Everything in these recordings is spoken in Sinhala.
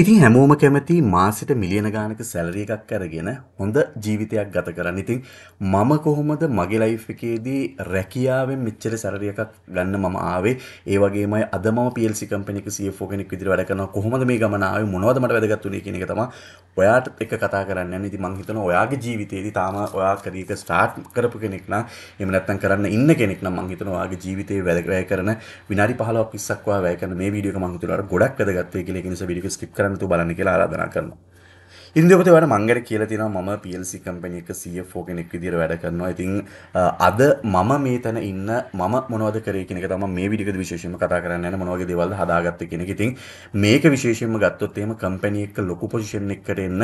ඉතින් හැමෝම කැමති මාසිට මිලියන ගානක සැලරිය එකක් අරගෙන හොඳ ජීවිතයක් ගත කරන්න. ඉතින් මම කොහොමද මගේ ලයිෆ් එකේදී රැකියාවෙන් මෙච්චර සැලරිය එකක් ගන්න මම ආවේ. ඒ වගේමයි අද මම PLC කම්පැනි එක CFO කෙනෙක් විදිහට වැඩ කරනවා. කොහොමද මේ ගමන ආවේ? මොනවද මට වැදගත් වුනේ කියන එක තමයි ඔයාට එක කතා කරන්න යන්නේ. ඉතින් මම හිතනවා ඔයාගේ ජීවිතේදී තාම ඔයා කරීක ස්ටාර්ට් කරපු කෙනෙක් නම් එහෙම නැත්නම් කරන්න ඉන්න කෙනෙක් නම් මම හිතනවා ඔයාගේ ජීවිතේ වැය කරන විනාඩි 15ක් 20ක් ඔයා වැය කරන මේ වීඩියෝ එක මම හිතනවා ගොඩක් වැදගත් වෙයි කියලා. ඒ නිසා වීඩියෝ එක ස්කිප් කරන්න කරන්නතු බලන්න කියලා ආරාධනා කරනවා. ඉන්දියපති වැඩ මංගට කියලා තියෙනවා මම PLC කම්පැනි එක CFO කෙනෙක් විදිහට වැඩ කරනවා. ඉතින් අද මම මේතන ඉන්න මම මොනවද කරේ කියන එක තමයි මේ වීඩියෝ එකද විශේෂයෙන්ම කතා කරන්න යන මොන වගේ දේවල්ද හදාගත්තේ කියන එක. ඉතින් මේක විශේෂයෙන්ම ගත්තොත් එහෙම කම්පැනි එක ලොකු පොසිෂන් එකකට එන්න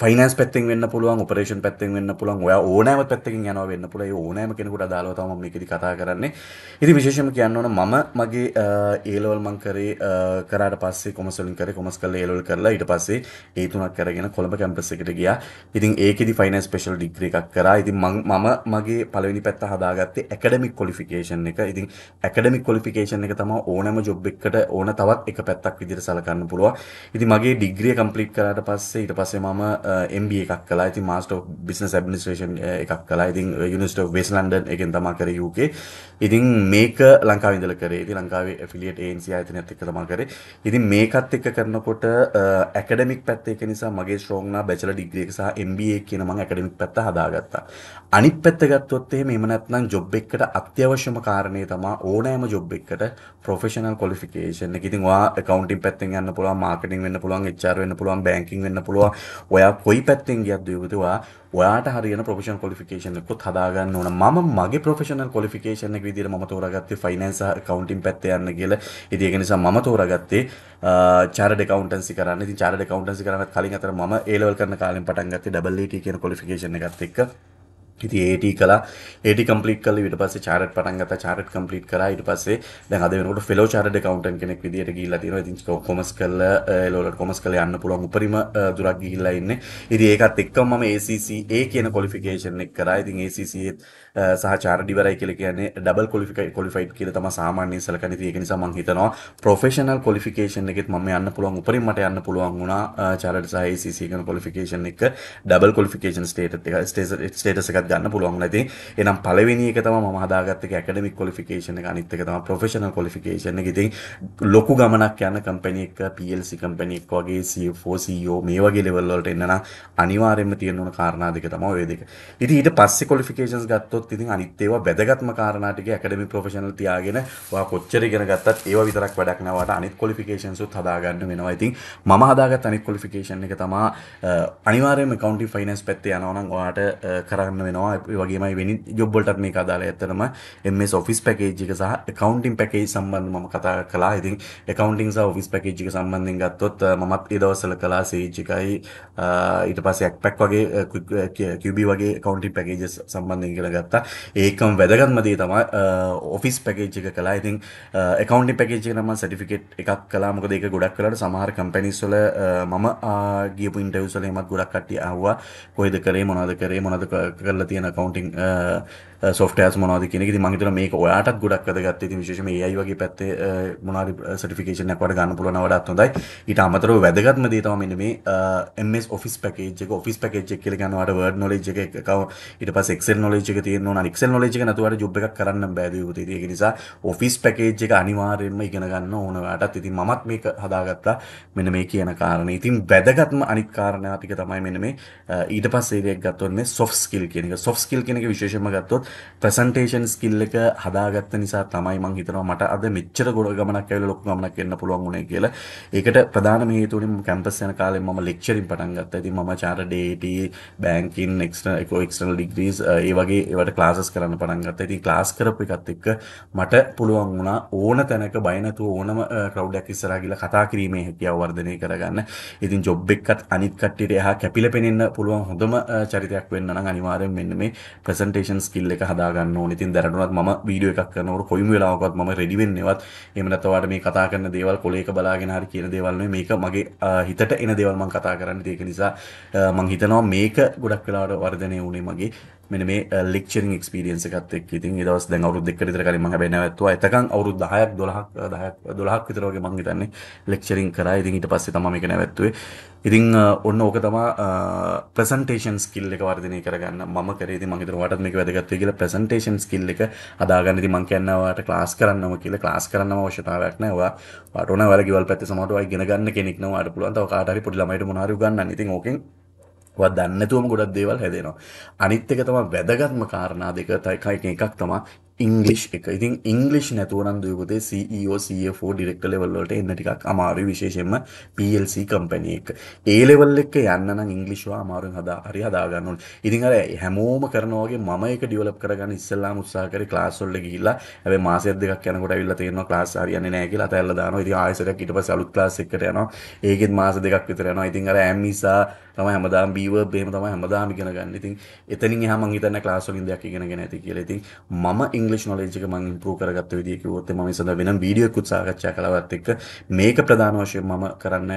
ෆයිනස් පැත්තිෙන් වන්න පුළුවන් උපරේෂන් පැත්තෙන් වන්න පුළුවන් ඔය ඕනෑම පැත්තකින් යන වෙන්න පුළ ඕනෑම කෙනෙකුට දාලව තම මේකෙදි කතා කරන්නේ ඉති විශේෂම කියන්නවන මම මගේ ඒලවල් මංකරේ කරට පස්සේ කොමසලින් කර කොමස් කල ඒලල් කරලා ඉට පස්සේ ඒතුනක් කරගෙන කොළඹ කැම්පස එකට ගිය ඉතින් ඒකෙදි ෆයිනස් පේෂල් ඩිග්‍ර එකක් කර ඉති මම මගේ පලවෙනි පැත්ත හදාගත්තේ එකඩමික් කොලිෆිකේෂන් එක ඉතින් එකඩමික් කොලිෆිකේෂන් එක තම ඕනෑම ජොබ් එකට ඕන තවත් එක පැත්තක් විදිර සලකන්න පුළුව ඉති මගේ ඩිග්‍රිය කම්පලික් කරට පස්සේ ඉට පස්සේ මම Uh, MB එකක් කලා ඉතින් මාස්ටර් ඔෆ් බිස්නස් ඇඩ්මිනිස්ට්‍රේෂන් එකක් කලා ඉතින් යුනිවර්සිටි ඔෆ් වෙස්ට් ලන්ඩන් එකෙන් තමයි කරේ UK ඉතින් මේක ලංකාවේ ඉඳලා කරේ ඉතින් ලංකාවේ ඇෆිලියේට් ANC ආයතනයත් එක්ක තමයි කරේ ඉතින් මේකත් එක්ක කරනකොට ඇකඩමික් uh, පැත්ත එක නිසා මගේ ස්ට්‍රෝං නා බැචලර් ඩිග්‍රී එක සහ MBA කියන මම ඇකඩමික් පැත්ත හදාගත්තා අනිත් පැත්ත ගත්තොත් එහෙම එහෙම නැත්නම් ජොබ් එකකට අත්‍යවශ්‍යම කාරණේ තමයි ඕනෑම ජොබ් එකකට ප්‍රොෆෙෂනල් ක්වොලිෆිකේෂන් එක ඉතින් ඔයා accounting පැත්තෙන් යන්න පුළුවන් marketing වෙන්න පුළුවන් HR වෙන්න පුළුවන් banking වෙන්න පුළුවන් ඔයා ඔයා කොයි පැත්තෙන් ගියත් යුතුවා ඔයාට හරියන ප්‍රොෆෙෂන් කොලිෆිකේෂන් එකකුත් හදාගන්න ඕන මම මගේ ප්‍රොෆෙෂනල් කොලිෆිකේෂන් එක විදිහට මම තෝරාගත්තේ ෆයිනෑන්ස් කවුන්ටින් පැත්ත යන්න කියලා. ඉතින් ඒක නිසා මම තෝරාගත්තේ චාර්ට් එකවුන්ටන්සි කරන්න. ඉතින් චාර්ට් එකවුන්ටන්සි කරන්නත් කලින් අතර මම ඒ ලෙවල් කරන කාලෙන් පටන් ගත්තේ EET කියන කොලිෆිකේෂන් එකත් එක්ක. ඉති ඒට කලා ඒට කම්පලික් කල විට පස චාරට පටන් ගත චාරට කම්පලිට කලා ඉට පස්සේ දැන් අදනට ෆෙලෝ චාරට කවුන්ටන් කෙනෙක් විදිට ගිල්ල තින ති කොමස් කල ලෝට කොමස් කල යන්න පුළුවන් උපරිම දුරක් ගිහිල්ලා ඉන්න ඉදි ඒකත් එක්කම මම ACCA කියන කොලිෆිකේෂන් එක් කරා ඉතින් ACCAත් සහ චාර ඩිවරයි කියල කියන්නේ ඩබල් කොලිෆික කොලිෆයිට් කියල තම සාමාන්‍ය සලකන තියෙන සමන් හිතනවා ප්‍රොෆෙෂනල් කොලිෆිකේෂන් එකෙත් මම යන්න පුළුවන් උපරිමට යන්න පුළුවන් වුණා චාරට සහ ACC කියන කොලිෆිකේෂන් එක ඩබල් කොලිෆිකේෂන් ස්ටේටස් එක ස්ටේටස් එකක් ගන්න පුළුවන් ඉතින් එනම් පළවෙනි එක තමයි මම හදාගත්ත එක ඇකඩමික් ක්වොලිෆිකේෂන් එක අනිත් එක තමයි ප්‍රොෆෙෂනල් ක්වොලිෆිකේෂන් එක ඉතින් ලොකු ගමනක් යන කම්පැනි එක PLC කම්පැනි එක වගේ CFO CEO මේ වගේ ලෙවල් වලට එන්න නම් අනිවාර්යයෙන්ම තියෙන උන කාරණා දෙක තමයි ওই දෙක ඉතින් ඊට පස්සේ ක්වොලිෆිකේෂන්ස් ගත්තොත් ඉතින් අනිත් ඒවා වැදගත්ම කාරණා ටික ඇකඩමි ප්‍රොෆෙෂනල් තියාගෙන ඔයා කොච්චර ඉගෙන ගත්තත් ඒවා විතරක් වැඩක් නෑ ඔයාට අනිත් ක්වොලිෆිකේෂන්ස් උත් හදාගන්න වෙනවා ඉතින් මම හදාගත්ත අනිත් ක්වොලිෆිකේෂන් එක තමයි අනිවාර්යයෙන්ම accounting finance පැත්තේ යනවා නම් ඔයාට කරන්න වෙනවා තියෙනවා වගේමයි වෙනි ජොබ්බොල්ටත් මේ අදාළ ඇත්තටම MS Office package එක සහ accounting package සම්බන්ධව මම කතා කළා. ඉතින් accounting සහ Office package එක සම්බන්ධයෙන් ගත්තොත් මමත් ඒ දවස්වල කළා Sage එකයි ඊට පස්සේ Backpack වගේ QB වගේ accounting packages සම්බන්ධයෙන් කියලා ගත්තා. ඒකම වැදගත්ම දේ තමයි Office package එක කළා. ඉතින් accounting package එක නම් certificate එකක් කළා. මොකද ඒක ගොඩක් වෙලාවට සමහර companies වල මම ගියපු interviews වල එමත් ගොඩක් කට්ටිය ආවා. කොහෙද කරේ මොනවද කරේ මොනවද කරලා කරලා තියෙන කවන්ටිං සොෆ්ටස් මොනද කියෙනෙ මහිතර මේ ඔයාටත් ගොඩක් අදගත්ත ති විශේෂම ඒයි වගේ පැත්තේ මොනාරි සටිෆිකේෂන කට ගන්න පුලන වඩත් හොඳයි ඉට අමතරව වැදගත්ම දේතවා මෙන්න මේ එමස් ඔෆිස් පැකේජක ඔෆිස් පැකේජක් කියල ගන්නවට වඩ නොලජ් එක කව ඉට පස් එක්සල් නොලජ් එක තියන නික්සල් නොලජ් නතුවට ජොබ් එක කරන්න බැදයුතු ඒක නිසා ඔෆිස් පැකේජ් එක අනිවාරයෙන්ම ඉගෙන ගන්න ඕනවටත් ඉතින් මත් මේක හදාගත්තා මෙන මේ කියන කාරණ ඉතින් වැදගත්ම අනිකාරණය අපික තමයි මෙන මේ ඊට පස්සේරයක් ගත්තොන්නේ සොෆ් ස්කිල් කියෙන කියන සොෆ් ස්කිල් කෙනෙක විශේෂම ගත්තොත් ප්‍රසන්ටේෂන් ස්කිල් එක හදාගත්ත නිසා තමයි මං හිතනවා මට අද මෙච්චර ගොඩ ගමනක් ඇවිල්ලා ලොකු ගමනක් එන්න පුළුවන් වුණේ කියලා. ඒකට ප්‍රධානම හේතුව උනේ කැම්පස් යන කාලේ මම ලෙක්චරින් පටන් ගත්තා. ඉතින් මම චාර්ටඩ් AAT, බැංකින්, එක්ස්ටර්නල් එකෝ එක්ස්ටර්නල් ඩිග්‍රීස් ඒ වගේ ඒවට ක්ලාසස් කරන්න පටන් ගත්තා. ඉතින් ක්ලාස් කරපු එකත් එක්ක මට පුළුවන් වුණා ඕන තැනක බය නැතුව ඕනම ක්‍රවුඩ් එකක් ඉස්සරහා ගිහලා කතා කිරීමේ හැකියාව වර්ධනය කරගන්න. ඉතින් ජොබ් එකත් අනිත් කට්ටියට එහා කැපිලා පෙනෙන්න පුළුවන් හොඳම චරිතයක් වෙන්න නම් අනිවාර්යෙන් මෙන්න මේ ප්‍රසන්ටේෂන් ස්කිල් එක හදාගන්න ඕනේ. ඉතින් දැනටුණත් මම වීඩියෝ එකක් කරනකොට කොයිම වෙලාවකවත් මම රෙඩි වෙන්නේවත් එහෙම නැත්නම් ඔයාලට මේ කතා කරන දේවල් කොලේක බලාගෙන හරි කියන දේවල් නෙවෙයි මේක මගේ හිතට එන දේවල් මම කතා කරන්නේ. ඒක නිසා මම හිතනවා මේක ගොඩක් වෙලාවට වර්ධනය වුණේ මගේ මෙන මේ ලෙක්ෂරින් uh, ක්ස්පිරියන්ස එකත් එක් ඉතින් දවස් දැන් අවුරුදු දෙක විතර කලින් මම හැබැයි නැවතුවා එතකන් අවුරුදු 10ක් 12ක් 10ක් 12ක් විතර වගේ මම හිතන්නේ ලෙක්චරින් කරා ඉතින් ඊට පස්සේ තමයි මේක නැවතුවේ ඉතින් uh, ඔන්න ඕක තමයි ප්‍රසන්ටේෂන් uh, ස්කිල් එක වර්ධනය කරගන්න මම කරේ ඉතින් මම හිතනවා වටත් මේක වැදගත් වෙයි කියලා ප්‍රසන්ටේෂන් ස්කිල් එක හදාගන්න ඉතින් මම කියන්නේ ඔයාලට ක්ලාස් කරන්නම කියලා ක්ලාස් කරන්නම අවශ්‍යතාවයක් නැහැ ඔයා වාට ඕන වෙලාවල ගෙවල් පැත්තේ සමහරවිට ඔයා ඉගෙන ගන්න කෙනෙක් නම් ඔයාට පුළුවන් තව කාට හරි පොඩි ළමයිට මොනවා හරි උගන්වන්න ඉතින් ඕකෙන් ඔයා දන්නේ නැතුවම ගොඩක් දේවල් හැදෙනවා. අනිත් එක තමයි වැදගත්ම කාරණා දෙක එකක් තමයි ඉංගලිෂ් එක ඉතින් ඉංගලිෂ් නැතුවනම් දයපතේ සෝ සෝ ඩිරෙක්ට ලෙවල්ලට එන්න ටිකක් අමාරු විශේෂෙන්ම පල්C කම්පැනිය එක ඒලෙවල් එක යන්න ඉංගලිශ්වා අමාරු හදා හරි හදාගන්නුන් ඉතින් අර හැමෝම කරනවාගේ මම එක ඩියවලප් කරගන්න ඉස්සල්ලා උත්සාහකර ලාස්සොල්ල ගිල්ලා ඇ මාසය දෙකක් යනකොට විල්ල තියෙන ලාස් හරියන්න නෑගේ අතැල්ල දාන ඉති ආසරක් ඉට සලුත් ලාස් එකට යනවා ඒකෙත් මාස දෙකක් විතරයනවා ඉතින් අර ඇම්මිසා තම හැමදාම් බීව බේම තම හැමදාම ගෙනගන්න ඉතින් එතනින් හම හිතන්න ලාස්සොලින් දෙයක් ගෙනගෙන ඇති කියලා ඉතින් මම ඉංගලිෂ් නොලෙජ් එක මම ඉම්ප්‍රූව් කරගත්ත විදිය කිව්වොත් මම මේ සඳහා වෙනම වීඩියෝ එකකුත් සාකච්ඡා කළාවත් එක්ක මේක ප්‍රධාන වශයෙන් මම කරන්න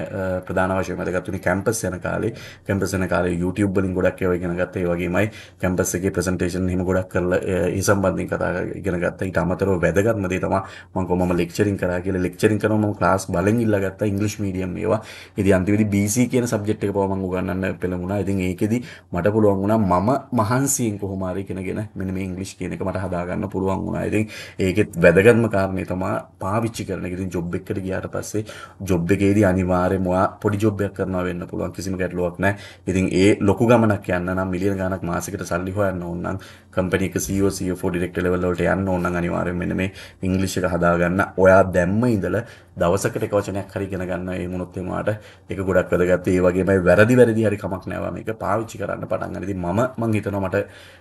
ප්‍රධාන වශයෙන් වැදගත් වුණේ කැම්පස් යන කාලේ කැම්පස් යන කාලේ YouTube වලින් ගොඩක් ඒවා ඉගෙන ගත්තා ඒ වගේමයි කැම්පස් එකේ ප්‍රසන්ටේෂන් එහෙම ගොඩක් කරලා ඒ සම්බන්ධයෙන් කතා ඉගෙන ගත්තා ඊට අමතරව වැදගත්ම දේ තමයි මම කොහොමම ලෙක්චරින් කරා කියලා ලෙක්චරින් කරනවා මම ක්ලාස් බලෙන් ඉල්ලා ගත්තා ඉංග්ලිෂ් මීඩියම් ඒවා ඉතින් අන්තිමේදී BC කියන සබ්ජෙක්ට් එක පව මම උගන්වන්න පෙළඹුණා ඉතින් ඒකෙදි මට පුළුවන් වුණා මම මහන්සියෙන් කොහොම හරි ඉගෙනගෙන මෙන්න මේ ඉංග්ලිෂ් කියන එක මට හදාගන්න පුළුවන් වුණා. ඉතින් ඒකෙත් වැදගත්ම කාරණේ තමයි පාවිච්චි කරන එක. ඉතින් ජොබ් එකකට ගියාට පස්සේ ජොබ් එකේදී අනිවාර්යයෙන්ම ඔයා පොඩි ජොබ් එකක් කරනවා වෙන්න පුළුවන්. කිසිම ගැටලුවක් නැහැ. ඉතින් ඒ ලොකු ගමනක් යන්න නම් මිලියන ගණනක් මාසෙකට සල්ලි හොයන්න ඕන නම් කම්පැනි එක CEO CFO ඩිරෙක්ටර් ලෙවල් වලට යන්න ඕන නම් අනිවාර්යයෙන් මෙන්න මේ ඉංග්‍රීසි එක හදාගන්න. ඔයා දැම්ම ඉඳලා දවසකට එක වචනයක් හරි ඉගෙන ගන්න. ඒ මොනොත් එමාට ඒක ගොඩක් වැදගත්. ඒ වගේමයි වැරදි වැරදි හරි කමක් නැහැ. මේක පාවිච්චි කරන්න පටන් ගන්න. ඉතින් මම මං හිතනවා මට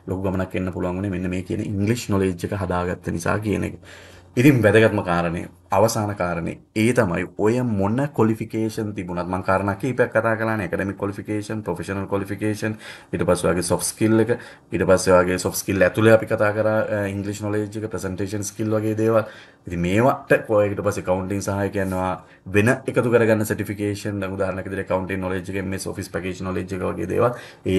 ලොකු ගමනක් එන්න පුළුවන් වුණේ මෙන්න මේ කියන ඉංග්‍රීසි නොලෙජ් එක හදාගත්ත නිසා කියන එක. ඉතින් වැදගත්ම කාරණය අවසාන කාරණේ ඒ තමයි ඔය මොන කොලිෆිකේෂන් තිබුණත් මං කාරණා කීපයක් කතා කළානේ ඇකඩමික් කොලිෆිකේෂන් ප්‍රොෆෙෂනල් කොලිෆිකේෂන් ඊට පස්සේ ඔයාගේ සොෆ්ට් ස්කිල් එක ඊට පස්සේ ඔයාගේ සොෆ්ට් ස්කිල් ඇතුලේ අපි කතා කරා ඉංග්‍රීසි නොලෙජ් එක ප්‍රසන්ටේෂන් ස්කිල් වගේ දේවල් ඉතින් මේවට ඊට පස්සේ කවුන්ටින් සහාය කියනවා වෙන එකතු කරගන්න සර්ටිෆිකේෂන් දැන් උදාහරණයක් විදිහට කවුන්ටින් නොලෙජ් එක MS Office පැකේජ් නොලෙජ් එක වගේ දේවල්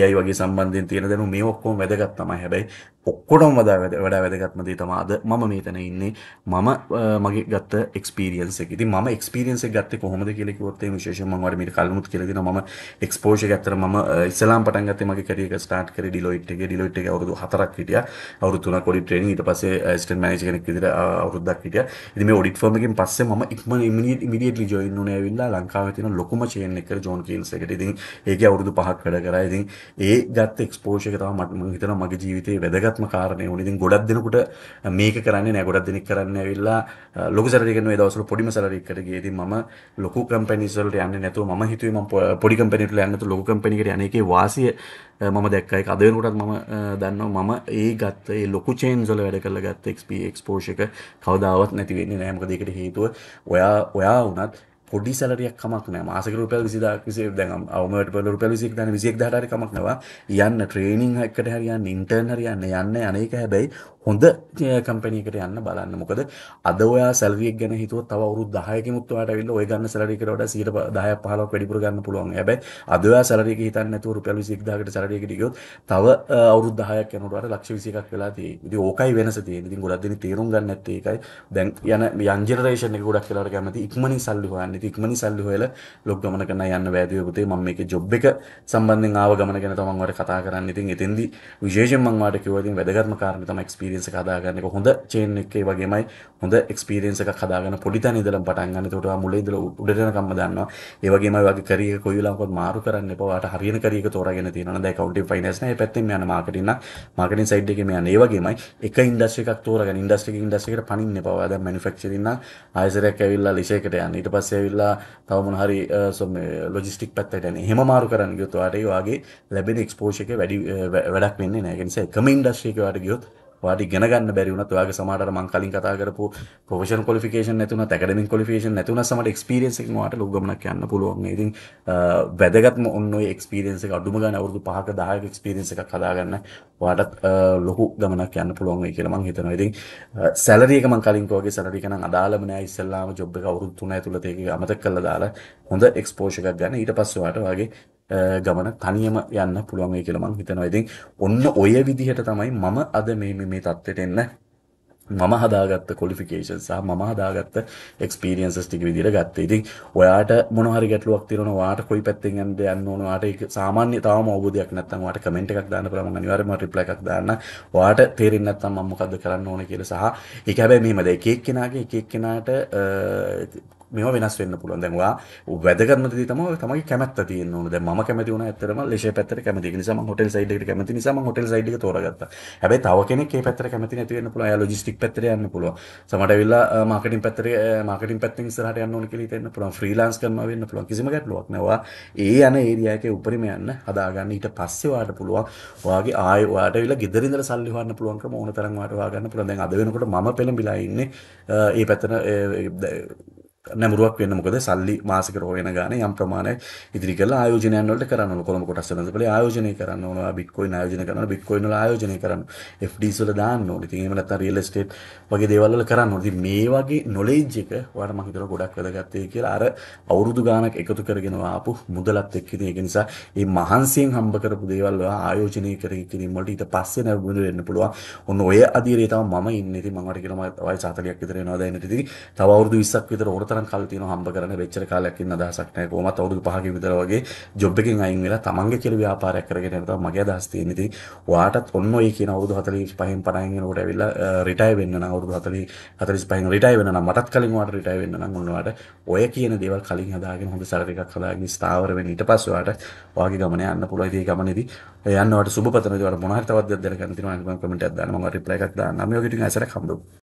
AI වගේ සම්බන්ධයෙන් තියෙන දැනුම මේ ඔක්කොම වැදගත් තමයි හැබැයි ඔක්කොටම වඩා වැදගත්ම දේ තමයි අද මම මෙතන ඉන්නේ මම මගේ ගත්ත එක්ස්පීරියන්ස එක ඉතින් මම එක්ස්පීරියන්ස් එක ගත්තේ කොහොමද කියලා කිව්වොත් එහෙනම් විශේෂයෙන්ම මම ඔයාලට මීට කලිනුත් කියලා දෙනවා මම එක්ස්පෝෂර් එක ඇත්තට මම ඉස්සලාම් පටන් ගත්තේ මගේ කැරියර් එක ස්ටාර්ට් කරේ ඩිලොයිට් එකේ ඩිලොයිට් එකේ අවුරුදු 4ක් හිටියා අවුරුදු 3ක් ඔඩිට් ට්‍රේනින් ඊට පස්සේ ඇසිස්ටන්ට් මැනේජර් කෙනෙක් විදිහට අවුරුද්දක් හිටියා ඉතින් මේ ඔඩිට් ෆර්ම් එකෙන් පස්සේ මම ඉක්මන ඉමීඩියට්ලි ජොයින් වුණේ ඇවිල්ලා ලංකාවේ තියෙන ලොකුම චේන් එකේ ජෝන් කීන්ස් එකට ඉතින් ඒකේ අවුරුදු 5ක් වැඩ කරා ඉතින් ඒ ගත්ත එක්ස්පෝෂර් එක තමයි මම හිතනවා මගේ ජීවිතේ වැදගත්ම කාරණේ වුණේ ඉතින් ගොඩක් දෙනෙකුට මේක කරන්නේ නැහැ ගොඩක් දෙනෙක් කරන්නේ ඇවිල්ලා ලොකු සැලරි කරගෙන දවසල පොඩිම සැලරික්කට ගේති ම ලොකු කම්පැනිසල්ට යන්න නැතු ම හිතුව ම පොඩි කම්පැනිට යන්නතු ලොකු කම්පැනිට යනගේ වාසිය මම දැක්කයි අදයනටත් මම දන්න මම ඒ ගත්තේ ලොකු චේන්සල වැඩ කළ ගත්ත එක්ස්ප එක්ස්පෝෂක කවදාවත් නැතිවෙන්නේ නෑමකදකට හේතුව ඔයා ඔයා වනත් පොඩි සැලරියක් කමක් නෑ මාසක රුපියල් 20000ක් විසේ දැන් අවමවට බල රුපියල් 20000ක් දාන 21000ට හරි කමක් නවා යන්න ට්‍රේනින් එකකට හරි යන්න ඉන්ටර්න් හරි යන්න යන්න අනේක හැබැයි හොඳ කම්පැනි එකට යන්න බලන්න මොකද අද ඔයා සැලරියක් ගැන හිතුවොත් තව අවුරුදු 10කින් උත්වාට ඇවිල්ලා ඔය ගන්න සැලරිය එකට වඩා 10 15ක් වැඩිපුර ගන්න පුළුවන් හැබැයි අද ඔයා සැලරිය එක හිතන්නේ නැතුව රුපියල් 21000කට සැලරියකට ගියොත් තව අවුරුදු 10ක් යනකොට ලක්ෂ 21ක් වෙලා තියෙන්නේ ඉතින් ඕකයි වෙනස තියෙන්නේ ඉතින් ගොඩක් දෙනෙක් තේරුම් ගන්න නැත්තේ ඒකයි දැන් යන යන්ජරේෂන් එක ගොඩක් වෙලාවට කැමති ඉක්මනින් සල්ලි හොයන්න ඉක්මනින් සල්ලි හොයලා ලොග් ගමන කරන්න යන්න වැදගත් පුතේ මම මේකේ ජොබ් එක සම්බන්ධයෙන් ආව ගමන ගැන තමන් වර කතා කරන්න. ඉතින් එතෙන්දී විශේෂයෙන්ම මම වාට කිව්වා ඉතින් වැදගත්ම කාරණේ තමයි එක්ස්පීරියන්ස් එක හදාගන්න එක. හොඳ චේන් එකේ වගේමයි හොඳ එක්ස්පීරියන්ස් එකක් හදාගන්න පොඩි තැන ඉඳලා පටන් ගන්න. ඒකට ඔයා මුලින් ඉඳලා උඩට යනකම්ම දන්නවා. ඒ වගේමයි වගේ කරියර් එක කොයි වෙලාවකවත් මාරු කරන්න එපා. ඔයාට හරියන කරියර් එක තෝරාගෙන තියෙනවා නේද? accounting finance නේ. ඒ පැත්තෙන් යන marketing නම් marketing side එකේ යන. ඒ වගේමයි එක ඉන්ඩස්ට්‍රි එකක් තෝරාගෙන ඉන්ඩස්ට්‍රි එක ඉන්ඩස්ට්‍රි එකට පනින්න එපා. ඔයා දැන් manufacturing නම් ආයසරයක් ඇවිල්ලා ලිෂයකට යන්න. ඊට පස්සේ ඇවිල්ලා තව මොන හරි ලොජිස්ටික් පැත්තට යන එහෙම මාරු කරන්න ගියොත් ඔයාට ඒ වගේ ලැබෙන එක්ස්පෝෂර් එක වැඩි වැඩක් වෙන්නේ නැහැ. ඒ නිසා එකම ඉන්ඩස්ට්‍රි එකකට ගියොත් ඔයාට ඉගෙන ගන්න බැරි වුණත් ඔයාගේ සමහරට මම කලින් කතා කරපු ප්‍රොෆෙෂනල් ක්වොලිෆිකේෂන් නැතුණත් ඇකඩමික් ක්වොලිෆිකේෂන් නැතුණත් සමහර එක්ස්පීරියන්ස් එකකින් ඔයාට ලොකු ගමනක් යන්න පුළුවන්. ඉතින් වැදගත්ම ඔන්න ඔය එක්ස්පීරියන්ස් එක අඩුම ගානේ අවුරුදු 5ක 10ක එක්ස්පීරියන්ස් එකක් හදාගන්න ඔයාටත් ලොකු ගමනක් යන්න පුළුවන් වෙයි කියලා මම හිතනවා. ඉතින් සැලරි එක මම කලින් කිව්වාගේ සැලරි එක නම් අදාළම නෑ ඉස්සෙල්ලාම ජොබ් එක අවුරුදු 3 ඇතුළත ඒක අමතක කරලා දාලා හොඳ එක්ස්පෝෂර් එකක් ගන්න. ඊට පස්සේ ඔයාට ඔයාගේ ගමන තනියම යන්න පුළුවන් වෙයි කියලා මම හිතනවා. ඉතින් ඔන්න ඔය විදිහට තමයි මම අද මේ මේ தත්ත්වයට එන්න මම හදාගත්ත කොලිෆිකේෂන් සහ මම හදාගත්ත එක්ස්පීරියන්සස් ටික විදිහට ගත්තේ. ඉතින් ඔයාට මොන හරි ගැටලුවක් තියෙනවා වාට කොයි පැත්තෙන් යන්නද යන්න ඕන වාට ඒක සාමාන්‍ය තාම අවබෝධයක් නැත්නම් වාට කමෙන්ට් එකක් දාන්න පුළුවන් මම අනිවාර්යයෙන්ම රිප්ලයි එකක් දාන්න. වාට තේරෙන්නේ නැත්නම් මම මොකද්ද කරන්න ඕන කියලා සහ ඒක හැබැයි මෙහෙමද එක එක්කෙනාගේ එක එක්කෙනාට මෙම වෙනස් වෙන්න පුළුවන් දැන් ඔයා වැදගත්ම දේ තමයි තමන්ගේ කැමැත්ත තියෙන්න ඕන. දැන් මම කැමති වුණා ඇත්තටම ලේෂේ පැත්තට කැමති. ඒ නිසා මම හොටෙල් සයිඩ් එකට කැමති නිසා මම හොටෙල් සයිඩ් එක තෝරගත්තා. හැබැයි තව කෙනෙක් ඒ පැත්තට කැමති නැති වෙන්න පුළුවන්. එයා ලොජිස්ටික් පැත්තට යන්න පුළුවන්. සමහරට ඇවිල්ලා මාකටිං පැත්තට මාකටිං පැත්තෙන් ඉස්සරහට යන්න ඕන කියලා හිතෙන්න පුළුවන්. ෆ්‍රීලාන්ස් කරනවා වෙන්න පුළුවන්. කිසිම ගැටලුවක් නැහැ. ඔයා ඒ යන ඒරියා එකේ උඩරිම යන්න හදාගන්න ඊට පස්සේ ඔයාට පුළුවන්. ඔයාගේ ආයෙ ඔයාට ඇවිල්ලා ගෙදර ඉඳලා සල්ලි හොයන්න පුළුවන් ක්‍රම ඕන තරම් ඔයාට හොයාගන්න පුළුවන්. දැන් අද වෙනකොට මම පෙළඹිලා ඉන්නේ ඒ පැත්තට නැමුරුවක් වෙන්න මොකද සල්ලි මාසික රෝයන ගානේ යම් ප්‍රමාණයක් ඉදිරි කරලා ආයෝජනයන් වලට කරන්න ඕන කොළඹ කොටස් වෙනසපලේ ආයෝජනය කරන්න ඕන බිට්කොයින් ආයෝජනය කරනවා බිට්කොයින් වල ආයෝජනය කරන්න FDs වල දාන්න ඕන ඉතින් එහෙම නැත්නම් රියල් එස්ටේට් වගේ දේවල් වල කරන්න ඕන ඉතින් මේ වගේ නොලෙජ් එක ඔයාලට මම හිතනවා ගොඩක් වැදගත් වෙයි කියලා අර අවුරුදු ගාණක් එකතු කරගෙන ආපු මුදලත් එක්ක ඉතින් ඒක නිසා මේ මහන්සියෙන් හම්බ කරපු දේවල් ඔයා ආයෝජනය කරගෙන කිරීම වලට ඊට පස්සේ නැඹුරු වෙන්න පුළුවන් ඔන්න ඔය අධීරේ තමයි මම ඉන්නේ ඉතින් මම වට කියනවා වයස 40ක් විතර වෙනවා දැන් ඉතින් තව අවුරුදු 20ක් විතර ඕන තරම් කල් තියෙනවා හම්බ කරන්න වෙච්චර කාලයක් ඉන්න අදහසක් නැහැ කොහොමත් අවුරුදු 5කින් විතර වගේ ජොබ් එකෙන් අයින් වෙලා තමන්ගේ කෙළි ව්‍යාපාරයක් කරගෙන යන තමයි මගේ අදහස් තියෙන්නේ ඉතින් ඔයාටත් ඔන්න ඔය කියන අවුරුදු 45න් 50න් යනකොට ඇවිල්ලා රිටයර් වෙන්න නම් අවුරුදු 40 45න් රිටයර් වෙන්න නම් මටත් කලින් ඔයාට රිටයර් වෙන්න නම් ඔන්න ඔයාට ඔය කියන දේවල් කලින් හදාගෙන හොඳ සැලරි එකක් හදාගෙන ස්ථාවර වෙන්න ඊට පස්සේ ඔයාට ඔයාගේ ගමන යන්න පුළුවන් ඉතින් ඒ ගමනේදී ඔය යන්නවට සුබ පතනදී ඔයාට මොනවා හරි තවත් දෙයක් දැනගන්න තියෙනවා නම් කමෙන්ට් එකක් දාන්න මම රිප්ලයි එකක් දාන්නම් මේ වගේ ටික ඇසරක් හම්බෙමු